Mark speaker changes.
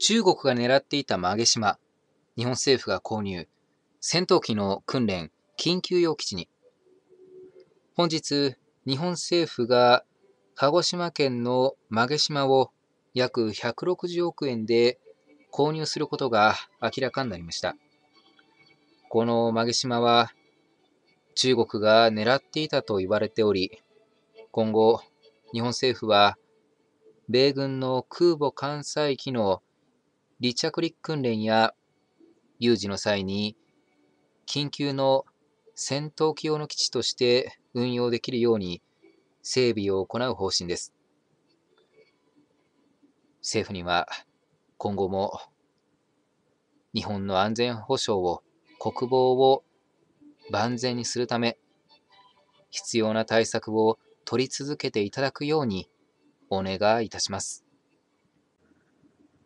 Speaker 1: 中国が狙っていた曲島、日本政府が購入、戦闘機の訓練、緊急用基地に。本日、日本政府が鹿児島県の曲島を約160億円で購入することが明らかになりました。この曲島は中国が狙っていたと言われており、今後、日本政府は米軍の空母艦載機の離着陸訓練や有事の際に緊急の戦闘機用の基地として運用できるように整備を行う方針です。政府には今後も日本の安全保障を国防を万全にするため必要な対策を取り続けていただくようにお願いいたします。